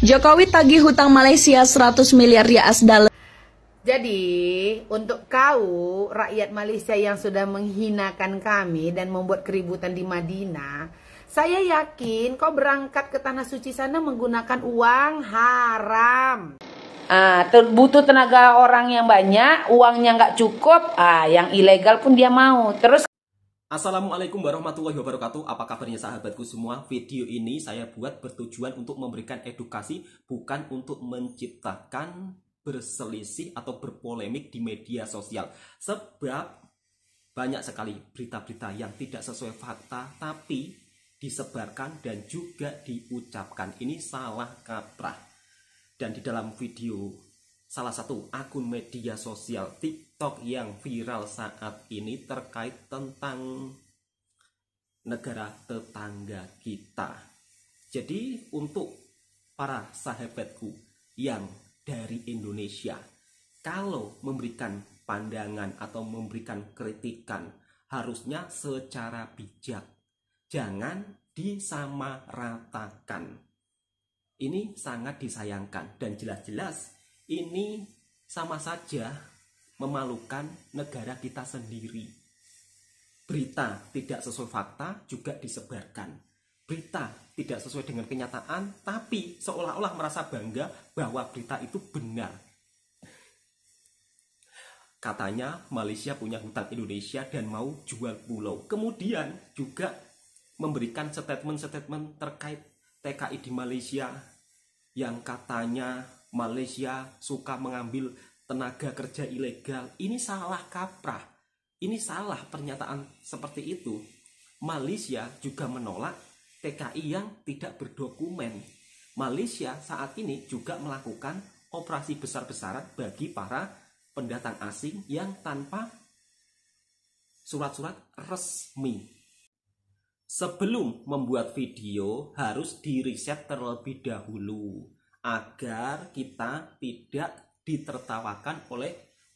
Jokowi tagih hutang Malaysia 100 miliar US dollar. Jadi, untuk kau rakyat Malaysia yang sudah menghinakan kami dan membuat keributan di Madinah, saya yakin kau berangkat ke tanah suci sana menggunakan uang haram. Ah, butuh tenaga orang yang banyak, uangnya nggak cukup, ah yang ilegal pun dia mau. Terus Assalamualaikum warahmatullahi wabarakatuh Apa kabarnya sahabatku semua Video ini saya buat bertujuan untuk memberikan edukasi Bukan untuk menciptakan berselisih atau berpolemik di media sosial Sebab banyak sekali berita-berita yang tidak sesuai fakta Tapi disebarkan dan juga diucapkan Ini salah kaprah Dan di dalam video Salah satu akun media sosial TikTok yang viral saat ini terkait tentang negara tetangga kita. Jadi untuk para sahabatku yang dari Indonesia, kalau memberikan pandangan atau memberikan kritikan harusnya secara bijak. Jangan disamaratakan. Ini sangat disayangkan dan jelas-jelas ini sama saja memalukan negara kita sendiri. Berita tidak sesuai fakta juga disebarkan. Berita tidak sesuai dengan kenyataan, tapi seolah-olah merasa bangga bahwa berita itu benar. Katanya Malaysia punya hutan Indonesia dan mau jual pulau. Kemudian juga memberikan statement-statement terkait TKI di Malaysia yang katanya Malaysia suka mengambil tenaga kerja ilegal. Ini salah kaprah. Ini salah pernyataan seperti itu. Malaysia juga menolak TKI yang tidak berdokumen. Malaysia saat ini juga melakukan operasi besar-besaran bagi para pendatang asing yang tanpa surat-surat resmi. Sebelum membuat video harus diriset terlebih dahulu agar kita tidak ditertawakan oleh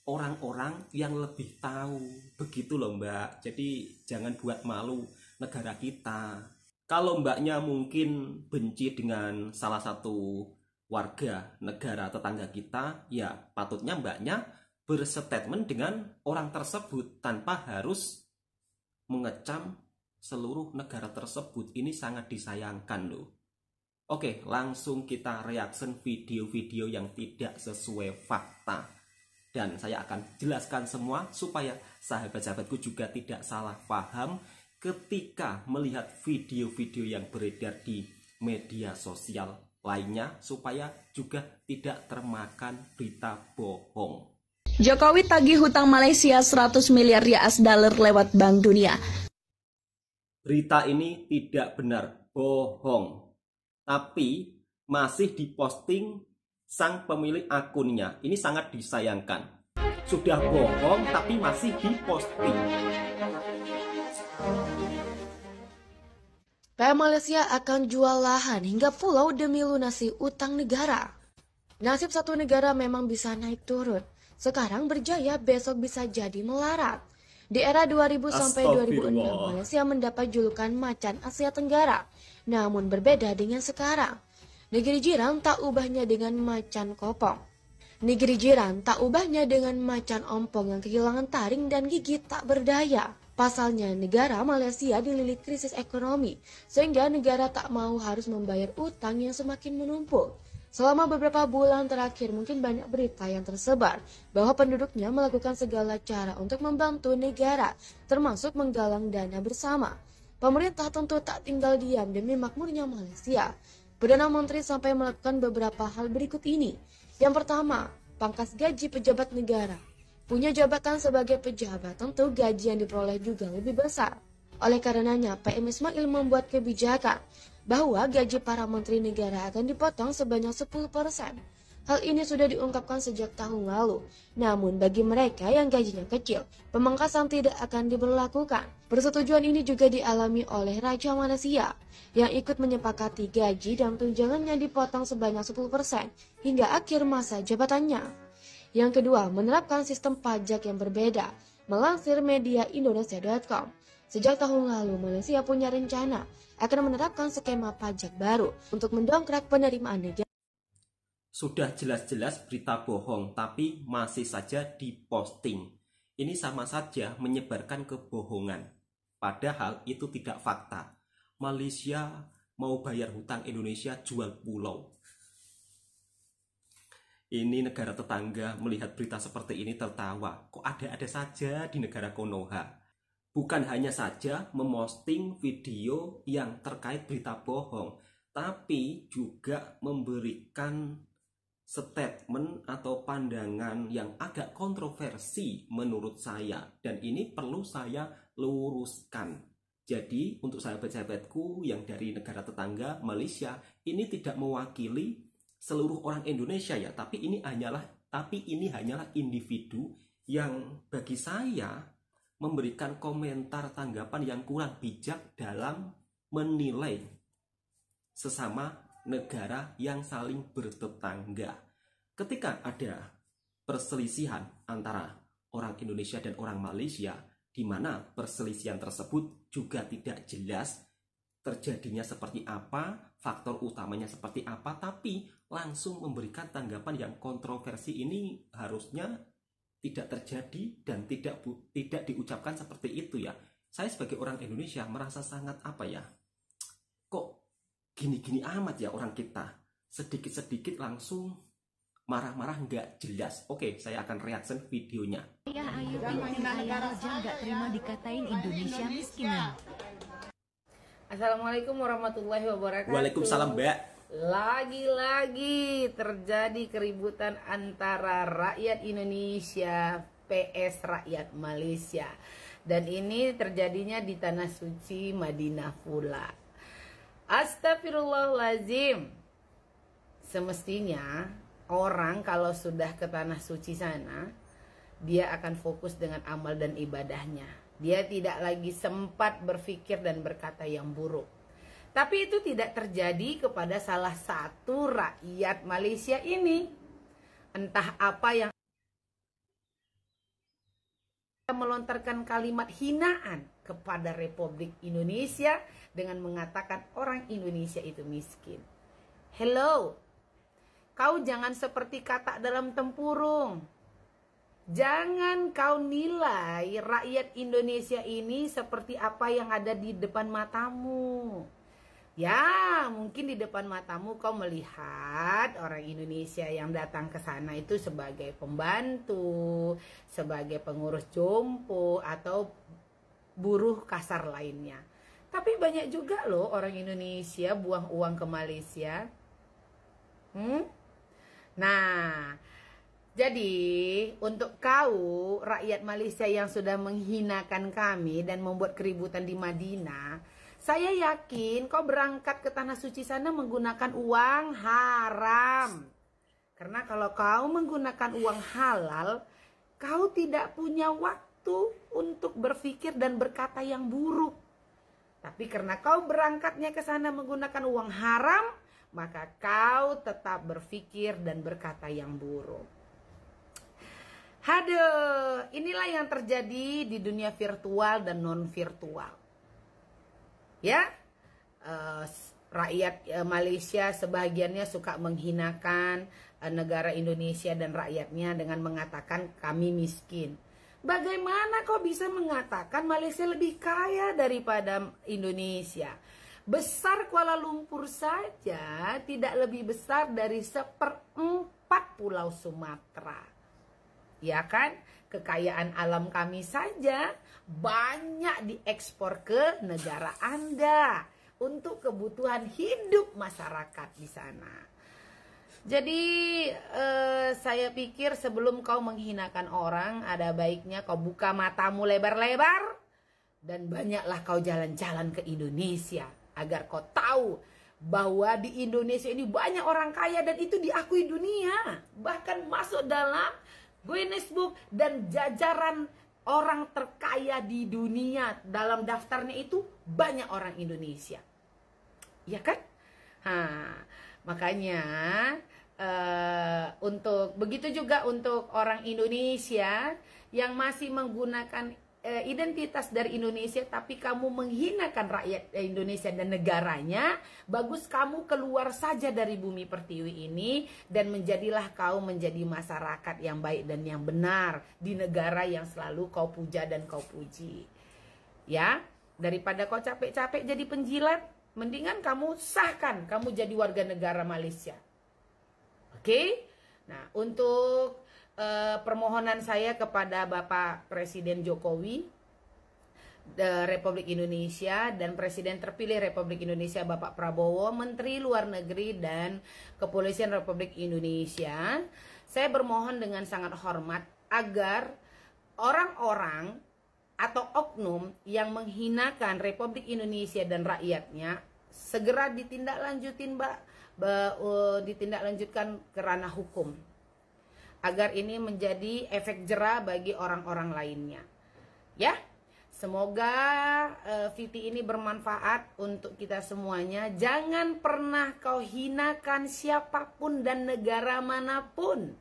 orang-orang yang lebih tahu. Begitu loh Mbak. Jadi jangan buat malu negara kita. Kalau Mbaknya mungkin benci dengan salah satu warga negara tetangga kita, ya patutnya Mbaknya berstatement dengan orang tersebut tanpa harus mengecam seluruh negara tersebut. Ini sangat disayangkan loh. Oke, langsung kita reaction video-video yang tidak sesuai fakta. Dan saya akan jelaskan semua supaya sahabat-sahabatku juga tidak salah paham ketika melihat video-video yang beredar di media sosial lainnya supaya juga tidak termakan berita bohong. Jokowi tagih hutang Malaysia 100 miliar US dollar lewat Bank Dunia. Berita ini tidak benar, bohong tapi masih diposting sang pemilik akunnya. Ini sangat disayangkan. Sudah bohong tapi masih diposting. PM Malaysia akan jual lahan hingga pulau demi lunasi utang negara. Nasib satu negara memang bisa naik turun. Sekarang berjaya, besok bisa jadi melarat. Di era 2000 sampai 2006, Malaysia mendapat julukan macan Asia Tenggara. Namun berbeda dengan sekarang. Negeri jiran tak ubahnya dengan macan kopong. Negeri jiran tak ubahnya dengan macan ompong yang kehilangan taring dan gigi tak berdaya. Pasalnya, negara Malaysia dililit krisis ekonomi, sehingga negara tak mau harus membayar utang yang semakin menumpuk. Selama beberapa bulan terakhir mungkin banyak berita yang tersebar bahwa penduduknya melakukan segala cara untuk membantu negara, termasuk menggalang dana bersama. Pemerintah tentu tak tinggal diam demi makmurnya Malaysia. Perdana Menteri sampai melakukan beberapa hal berikut ini. Yang pertama, pangkas gaji pejabat negara. Punya jabatan sebagai pejabat, tentu gaji yang diperoleh juga lebih besar. Oleh karenanya, PM Ismail membuat kebijakan bahwa gaji para menteri negara akan dipotong sebanyak 10%. Hal ini sudah diungkapkan sejak tahun lalu. Namun bagi mereka yang gajinya kecil, pemangkasan tidak akan diberlakukan. Persetujuan ini juga dialami oleh Raja Malaysia yang ikut menyepakati gaji dan tunjangannya dipotong sebanyak 10% hingga akhir masa jabatannya. Yang kedua, menerapkan sistem pajak yang berbeda. Melansir media indonesia.com, Sejak tahun lalu, Malaysia punya rencana akan menerapkan skema pajak baru untuk mendongkrak penerimaan negara. Sudah jelas-jelas berita bohong, tapi masih saja diposting. Ini sama saja menyebarkan kebohongan. Padahal itu tidak fakta. Malaysia mau bayar hutang Indonesia jual pulau. Ini negara tetangga melihat berita seperti ini tertawa. Kok ada-ada saja di negara Konoha bukan hanya saja memosting video yang terkait berita bohong, tapi juga memberikan statement atau pandangan yang agak kontroversi menurut saya dan ini perlu saya luruskan. Jadi untuk sahabat-sahabatku yang dari negara tetangga Malaysia ini tidak mewakili seluruh orang Indonesia ya, tapi ini hanyalah tapi ini hanyalah individu yang bagi saya memberikan komentar tanggapan yang kurang bijak dalam menilai sesama negara yang saling bertetangga. Ketika ada perselisihan antara orang Indonesia dan orang Malaysia, di mana perselisihan tersebut juga tidak jelas terjadinya seperti apa, faktor utamanya seperti apa, tapi langsung memberikan tanggapan yang kontroversi ini harusnya tidak terjadi dan tidak bu, tidak diucapkan seperti itu ya. Saya sebagai orang Indonesia merasa sangat apa ya? Kok gini-gini amat ya orang kita. Sedikit-sedikit langsung marah-marah nggak jelas. Oke, saya akan reaction videonya. Ya, ayo nggak ya. terima dikatain Indonesia miskin. Assalamualaikum warahmatullahi wabarakatuh. Waalaikumsalam, Mbak lagi-lagi terjadi keributan antara rakyat Indonesia PS rakyat Malaysia dan ini terjadinya di tanah suci Madinah pula Astagfirullahaladzim, semestinya orang kalau sudah ke tanah suci sana dia akan fokus dengan amal dan ibadahnya dia tidak lagi sempat berpikir dan berkata yang buruk tapi itu tidak terjadi kepada salah satu rakyat Malaysia ini. Entah apa yang melontarkan kalimat hinaan kepada Republik Indonesia dengan mengatakan orang Indonesia itu miskin. Hello, kau jangan seperti kata dalam tempurung. Jangan kau nilai rakyat Indonesia ini seperti apa yang ada di depan matamu. Ya, mungkin di depan matamu kau melihat orang Indonesia yang datang ke sana itu sebagai pembantu, sebagai pengurus jompo, atau buruh kasar lainnya. Tapi banyak juga loh orang Indonesia buang uang ke Malaysia. Hmm? Nah, jadi, untuk kau, rakyat Malaysia yang sudah menghinakan kami dan membuat keributan di Madinah, saya yakin kau berangkat ke tanah suci sana menggunakan uang haram. Karena kalau kau menggunakan uang halal, kau tidak punya waktu untuk berpikir dan berkata yang buruk. Tapi karena kau berangkatnya ke sana menggunakan uang haram, maka kau tetap berpikir dan berkata yang buruk. Haduh, inilah yang terjadi di dunia virtual dan non-virtual ya uh, rakyat uh, Malaysia sebagiannya suka menghinakan uh, negara Indonesia dan rakyatnya dengan mengatakan kami miskin. Bagaimana kau bisa mengatakan Malaysia lebih kaya daripada Indonesia? Besar Kuala Lumpur saja tidak lebih besar dari seperempat pulau Sumatera. Ya kan? kekayaan alam kami saja banyak diekspor ke negara Anda untuk kebutuhan hidup masyarakat di sana. Jadi eh, saya pikir sebelum kau menghinakan orang, ada baiknya kau buka matamu lebar-lebar dan banyaklah kau jalan-jalan ke Indonesia agar kau tahu bahwa di Indonesia ini banyak orang kaya dan itu diakui dunia, bahkan masuk dalam Guinness Book dan jajaran orang terkaya di dunia dalam daftarnya itu banyak orang Indonesia. Ya kan? Ha, makanya uh, untuk begitu juga untuk orang Indonesia yang masih menggunakan Eh, identitas dari Indonesia tapi kamu menghinakan rakyat eh, Indonesia dan negaranya, bagus kamu keluar saja dari bumi pertiwi ini dan menjadilah kau menjadi masyarakat yang baik dan yang benar di negara yang selalu kau puja dan kau puji. Ya, daripada kau capek-capek jadi penjilat, mendingan kamu sahkan kamu jadi warga negara Malaysia. Oke? Okay? Nah, untuk eh, permohonan saya kepada Bapak Presiden Jokowi Republik Indonesia dan Presiden terpilih Republik Indonesia Bapak Prabowo, Menteri Luar Negeri dan Kepolisian Republik Indonesia, saya bermohon dengan sangat hormat agar orang-orang atau oknum yang menghinakan Republik Indonesia dan rakyatnya segera ditindaklanjutin, Mbak, eh, ditindaklanjutkan ke hukum agar ini menjadi efek jerah bagi orang-orang lainnya. Ya, semoga uh, Viti ini bermanfaat untuk kita semuanya. Jangan pernah kau hinakan siapapun dan negara manapun.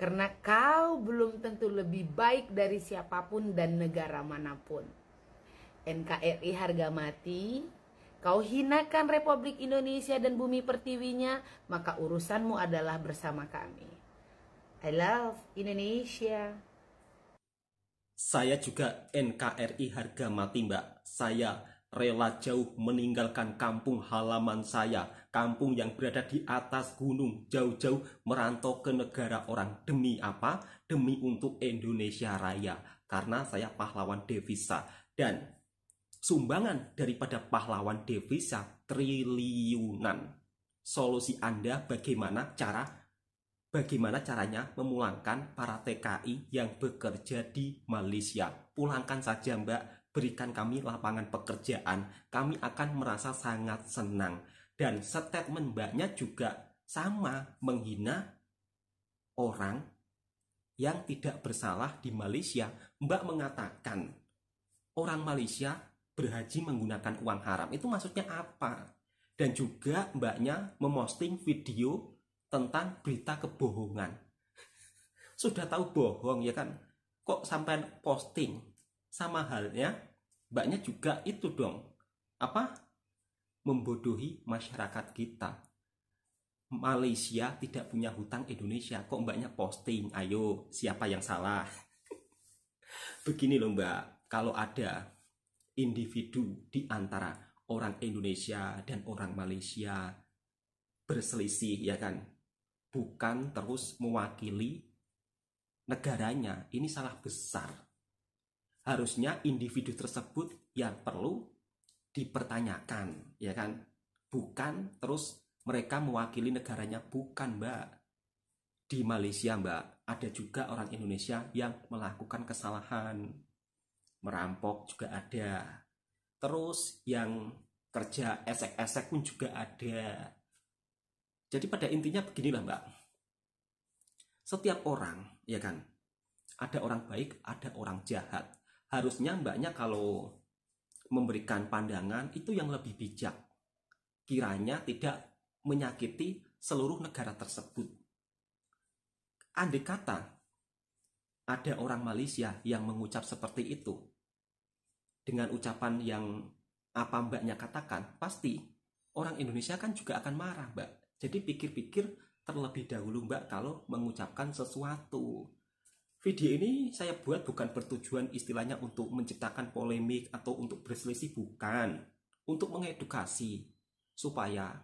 Karena kau belum tentu lebih baik dari siapapun dan negara manapun. NKRI harga mati, kau hinakan Republik Indonesia dan bumi pertiwinya, maka urusanmu adalah bersama kami. I love Indonesia. Saya juga NKRI harga mati mbak. Saya rela jauh meninggalkan kampung halaman saya, kampung yang berada di atas gunung, jauh-jauh merantau ke negara orang. Demi apa? Demi untuk Indonesia Raya. Karena saya pahlawan devisa. Dan sumbangan daripada pahlawan devisa triliunan. Solusi Anda bagaimana cara Bagaimana caranya memulangkan para TKI yang bekerja di Malaysia? Pulangkan saja mbak, berikan kami lapangan pekerjaan. Kami akan merasa sangat senang. Dan statement mbaknya juga sama, menghina orang yang tidak bersalah di Malaysia. Mbak mengatakan, orang Malaysia berhaji menggunakan uang haram. Itu maksudnya apa? Dan juga mbaknya memposting video tentang berita kebohongan. Sudah tahu bohong ya kan? Kok sampai posting? Sama halnya, mbaknya juga itu dong. Apa? Membodohi masyarakat kita. Malaysia tidak punya hutang Indonesia, kok mbaknya posting? Ayo, siapa yang salah? Begini loh mbak, kalau ada individu di antara orang Indonesia dan orang Malaysia berselisih ya kan bukan terus mewakili negaranya. Ini salah besar. Harusnya individu tersebut yang perlu dipertanyakan, ya kan? Bukan terus mereka mewakili negaranya, bukan, Mbak. Di Malaysia, Mbak, ada juga orang Indonesia yang melakukan kesalahan. Merampok juga ada. Terus yang kerja esek-esek pun juga ada jadi pada intinya beginilah Mbak. Setiap orang, ya kan? Ada orang baik, ada orang jahat. Harusnya Mbaknya kalau memberikan pandangan itu yang lebih bijak. Kiranya tidak menyakiti seluruh negara tersebut. Andai kata ada orang Malaysia yang mengucap seperti itu, dengan ucapan yang apa mbaknya katakan, pasti orang Indonesia kan juga akan marah mbak. Jadi pikir-pikir terlebih dahulu Mbak kalau mengucapkan sesuatu. Video ini saya buat bukan bertujuan istilahnya untuk menciptakan polemik atau untuk berselisih bukan, untuk mengedukasi supaya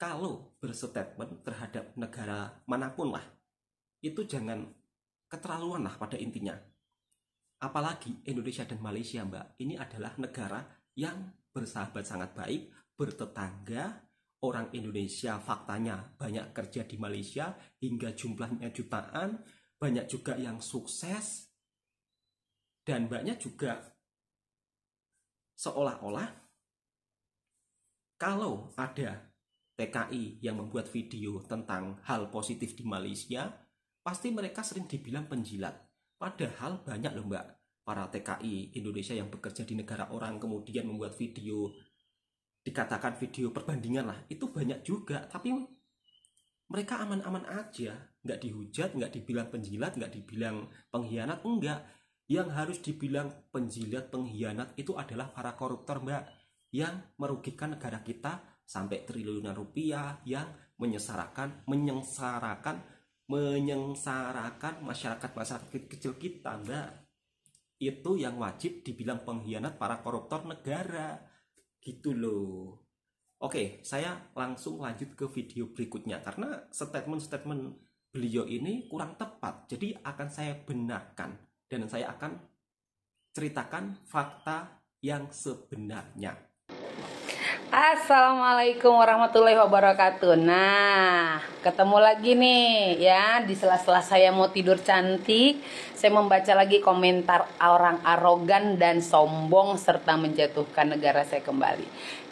kalau berstatement terhadap negara manapun lah itu jangan keterlaluan lah pada intinya. Apalagi Indonesia dan Malaysia, Mbak, ini adalah negara yang bersahabat sangat baik, bertetangga, orang Indonesia faktanya banyak kerja di Malaysia hingga jumlahnya jutaan, banyak juga yang sukses, dan banyak juga seolah-olah kalau ada TKI yang membuat video tentang hal positif di Malaysia, pasti mereka sering dibilang penjilat. Padahal banyak loh mbak para TKI Indonesia yang bekerja di negara orang kemudian membuat video dikatakan video perbandingan lah itu banyak juga tapi mereka aman-aman aja nggak dihujat nggak dibilang penjilat nggak dibilang pengkhianat enggak yang harus dibilang penjilat pengkhianat itu adalah para koruptor mbak yang merugikan negara kita sampai triliunan rupiah yang menyesarakan menyengsarakan menyengsarakan masyarakat masyarakat kecil kita mbak itu yang wajib dibilang pengkhianat para koruptor negara gitu loh Oke, saya langsung lanjut ke video berikutnya karena statement-statement beliau ini kurang tepat. Jadi akan saya benarkan dan saya akan ceritakan fakta yang sebenarnya. Assalamualaikum warahmatullahi wabarakatuh. Nah, ketemu lagi nih ya di sela-sela saya mau tidur cantik, saya membaca lagi komentar orang arogan dan sombong serta menjatuhkan negara saya kembali.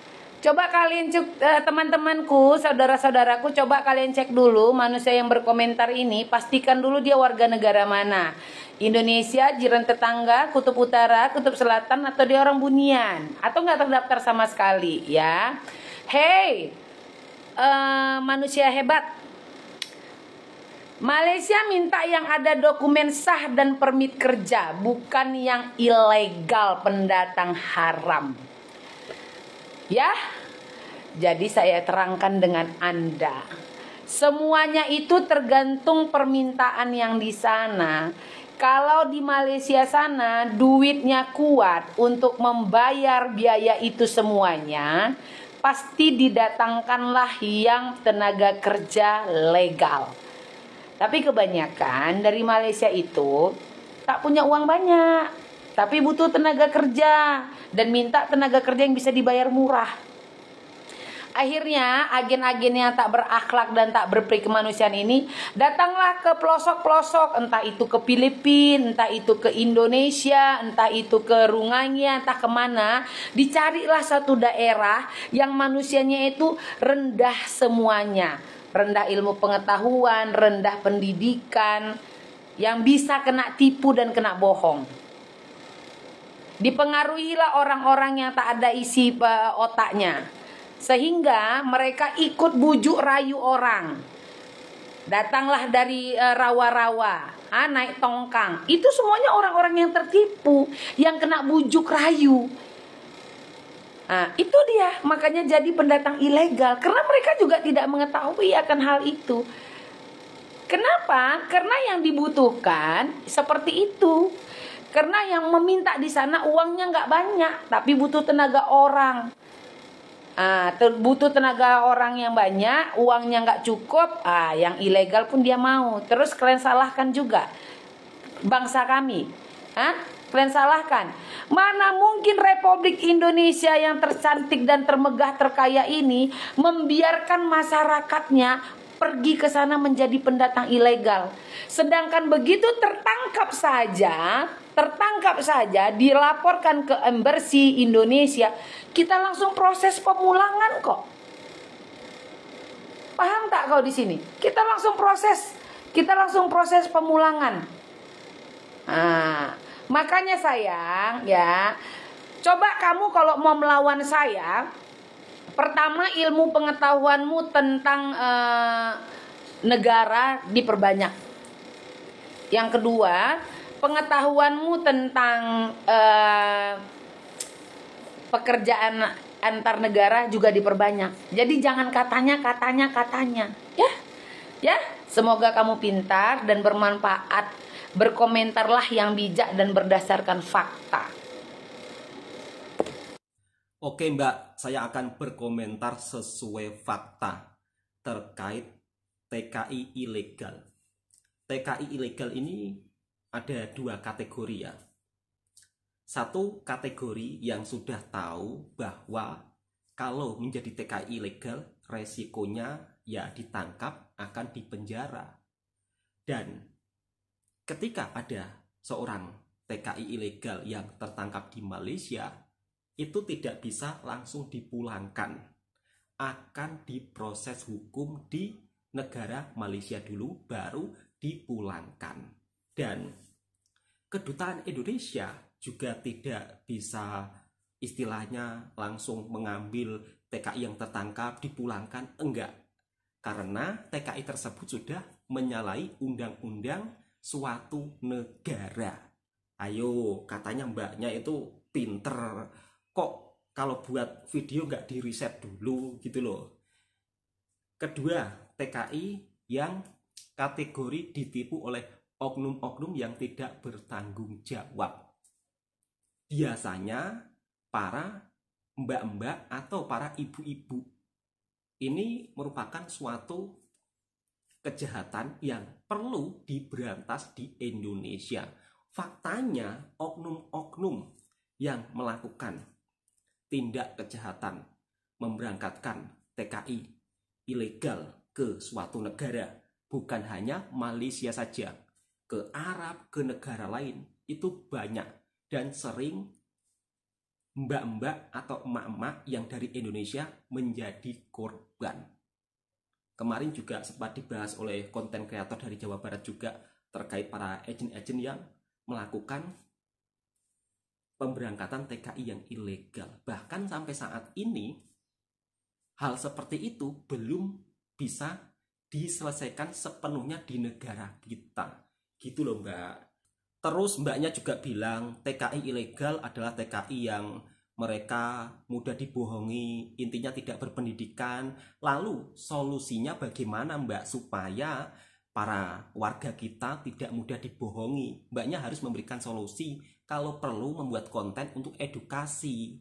Coba kalian cek uh, teman-temanku, saudara-saudaraku, coba kalian cek dulu manusia yang berkomentar ini, pastikan dulu dia warga negara mana. Indonesia, jiran tetangga, kutub utara, kutub selatan, atau dia orang bunian, atau nggak terdaftar sama sekali, ya. Hey, uh, eh, manusia hebat, Malaysia minta yang ada dokumen sah dan permit kerja, bukan yang ilegal pendatang haram. Ya, jadi saya terangkan dengan Anda. Semuanya itu tergantung permintaan yang di sana. Kalau di Malaysia sana duitnya kuat untuk membayar biaya itu semuanya, pasti didatangkanlah yang tenaga kerja legal. Tapi kebanyakan dari Malaysia itu tak punya uang banyak tapi butuh tenaga kerja dan minta tenaga kerja yang bisa dibayar murah. Akhirnya agen-agen yang tak berakhlak dan tak berperi kemanusiaan ini datanglah ke pelosok-pelosok entah itu ke Filipina, entah itu ke Indonesia, entah itu ke Rungangia, entah kemana. Dicarilah satu daerah yang manusianya itu rendah semuanya. Rendah ilmu pengetahuan, rendah pendidikan, yang bisa kena tipu dan kena bohong. Dipengaruhilah orang-orang yang tak ada isi otaknya. Sehingga mereka ikut bujuk rayu orang. Datanglah dari e, rawa-rawa, naik tongkang. Itu semuanya orang-orang yang tertipu, yang kena bujuk rayu. Nah, itu dia makanya jadi pendatang ilegal karena mereka juga tidak mengetahui akan hal itu. Kenapa? Karena yang dibutuhkan seperti itu. Karena yang meminta di sana uangnya nggak banyak, tapi butuh tenaga orang. Ah, butuh tenaga orang yang banyak, uangnya nggak cukup, ah, yang ilegal pun dia mau. Terus kalian salahkan juga bangsa kami. Ah, Kalian salahkan. Mana mungkin Republik Indonesia yang tercantik dan termegah terkaya ini membiarkan masyarakatnya pergi ke sana menjadi pendatang ilegal. Sedangkan begitu tertangkap saja, tertangkap saja dilaporkan ke embersi Indonesia, kita langsung proses pemulangan kok. Paham tak kau di sini? Kita langsung proses, kita langsung proses pemulangan. Nah, makanya sayang ya, coba kamu kalau mau melawan saya, Pertama ilmu pengetahuanmu tentang eh, negara diperbanyak. Yang kedua, pengetahuanmu tentang eh, pekerjaan antar negara juga diperbanyak. Jadi jangan katanya katanya katanya, ya. Ya, semoga kamu pintar dan bermanfaat. Berkomentarlah yang bijak dan berdasarkan fakta. Oke Mbak, saya akan berkomentar sesuai fakta terkait TKI ilegal. TKI ilegal ini ada dua kategori ya. Satu kategori yang sudah tahu bahwa kalau menjadi TKI ilegal resikonya ya ditangkap akan dipenjara. Dan ketika ada seorang TKI ilegal yang tertangkap di Malaysia, itu tidak bisa langsung dipulangkan. Akan diproses hukum di negara Malaysia dulu baru dipulangkan. Dan kedutaan Indonesia juga tidak bisa istilahnya langsung mengambil TKI yang tertangkap dipulangkan enggak karena TKI tersebut sudah menyalahi undang-undang suatu negara. Ayo, katanya mbaknya itu pinter kok kalau buat video nggak di riset dulu gitu loh kedua TKI yang kategori ditipu oleh oknum-oknum yang tidak bertanggung jawab biasanya para mbak-mbak atau para ibu-ibu ini merupakan suatu kejahatan yang perlu diberantas di Indonesia. Faktanya, oknum-oknum yang melakukan tindak kejahatan, memberangkatkan TKI ilegal ke suatu negara, bukan hanya Malaysia saja, ke Arab, ke negara lain, itu banyak dan sering mbak-mbak atau emak-emak yang dari Indonesia menjadi korban. Kemarin juga sempat dibahas oleh konten kreator dari Jawa Barat juga terkait para agent-agent yang melakukan pemberangkatan TKI yang ilegal. Bahkan sampai saat ini hal seperti itu belum bisa diselesaikan sepenuhnya di negara kita. Gitu loh Mbak. Terus Mbaknya juga bilang TKI ilegal adalah TKI yang mereka mudah dibohongi, intinya tidak berpendidikan. Lalu solusinya bagaimana Mbak supaya para warga kita tidak mudah dibohongi. Mbaknya harus memberikan solusi kalau perlu membuat konten untuk edukasi.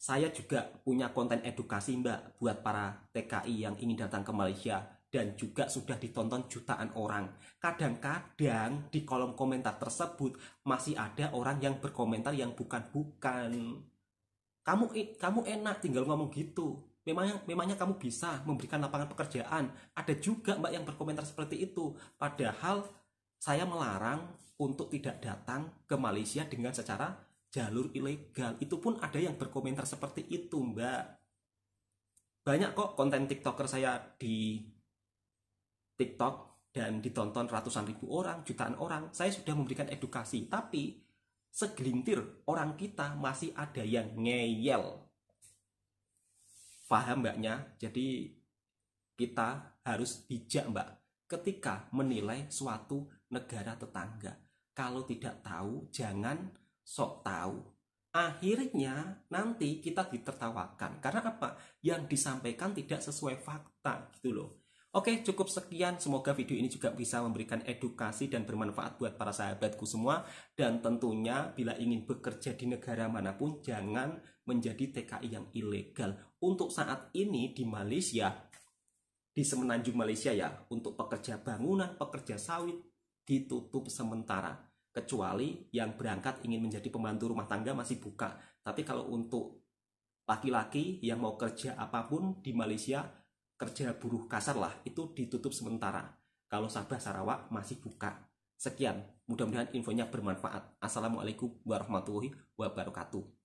Saya juga punya konten edukasi mbak buat para TKI yang ingin datang ke Malaysia dan juga sudah ditonton jutaan orang. Kadang-kadang di kolom komentar tersebut masih ada orang yang berkomentar yang bukan-bukan. Kamu kamu enak tinggal ngomong gitu. Memangnya, memangnya kamu bisa memberikan lapangan pekerjaan? Ada juga mbak yang berkomentar seperti itu. Padahal saya melarang untuk tidak datang ke Malaysia dengan secara jalur ilegal. Itu pun ada yang berkomentar seperti itu mbak. Banyak kok konten TikToker saya di TikTok dan ditonton ratusan ribu orang, jutaan orang. Saya sudah memberikan edukasi, tapi segelintir orang kita masih ada yang ngeyel paham mbaknya jadi kita harus bijak mbak ketika menilai suatu negara tetangga kalau tidak tahu jangan sok tahu akhirnya nanti kita ditertawakan karena apa yang disampaikan tidak sesuai fakta gitu loh Oke, cukup sekian. Semoga video ini juga bisa memberikan edukasi dan bermanfaat buat para sahabatku semua. Dan tentunya, bila ingin bekerja di negara manapun, jangan menjadi TKI yang ilegal. Untuk saat ini di Malaysia, di semenanjung Malaysia ya, untuk pekerja bangunan, pekerja sawit ditutup sementara. Kecuali yang berangkat ingin menjadi pembantu rumah tangga masih buka. Tapi kalau untuk laki-laki yang mau kerja apapun di Malaysia, kerja buruh kasar lah, itu ditutup sementara. Kalau Sabah Sarawak masih buka. Sekian, mudah-mudahan infonya bermanfaat. Assalamualaikum warahmatullahi wabarakatuh.